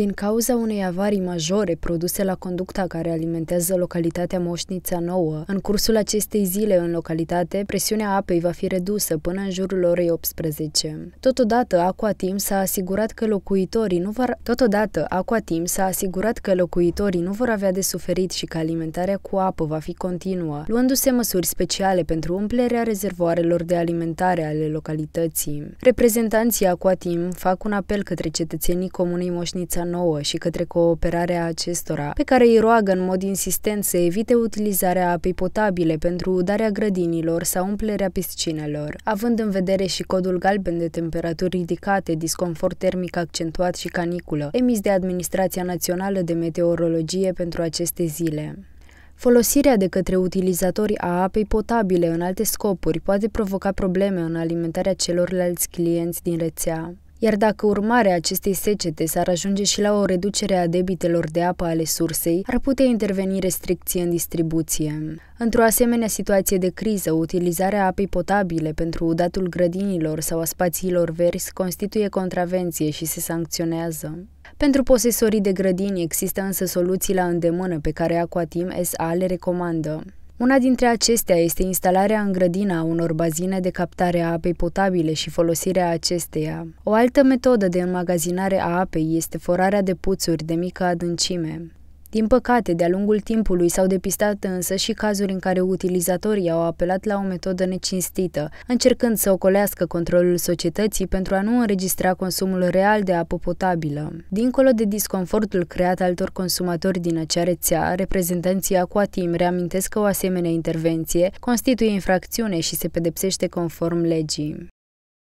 Din cauza unei avarii majore produse la conducta care alimentează localitatea Moșnița Nouă, în cursul acestei zile în localitate, presiunea apei va fi redusă până în jurul orei 18. Totodată, Aqua Team s-a asigurat că locuitorii nu vor Totodată, Aqua Team s-a asigurat că locuitorii nu vor avea de suferit și că alimentarea cu apă va fi continuă, luându-se măsuri speciale pentru umplerea rezervoarelor de alimentare ale localității. Reprezentanții Aqua Team fac un apel către cetățenii comunei Moșnița nouă și către cooperarea acestora, pe care îi roagă în mod insistent să evite utilizarea apei potabile pentru udarea grădinilor sau umplerea piscinelor, având în vedere și codul galben de temperaturi ridicate, disconfort termic accentuat și caniculă, emis de Administrația Națională de Meteorologie pentru aceste zile. Folosirea de către utilizatori a apei potabile în alte scopuri poate provoca probleme în alimentarea celorlalți clienți din rețea. Iar dacă urmarea acestei secete s-ar ajunge și la o reducere a debitelor de apă ale sursei, ar putea interveni restricții în distribuție. Într-o asemenea situație de criză, utilizarea apei potabile pentru udatul grădinilor sau a spațiilor verzi constituie contravenție și se sancționează. Pentru posesorii de grădini există însă soluții la îndemână pe care Aquatim SA le recomandă. Una dintre acestea este instalarea în grădina a unor bazine de captare a apei potabile și folosirea acesteia. O altă metodă de înmagazinare a apei este forarea de puțuri de mică adâncime. Din păcate, de-a lungul timpului s-au depistat însă și cazuri în care utilizatorii au apelat la o metodă necinstită, încercând să ocolească controlul societății pentru a nu înregistra consumul real de apă potabilă. Dincolo de disconfortul creat altor consumatori din acea rețea, reprezentanții Aquatim reamintesc că o asemenea intervenție constituie infracțiune și se pedepsește conform legii.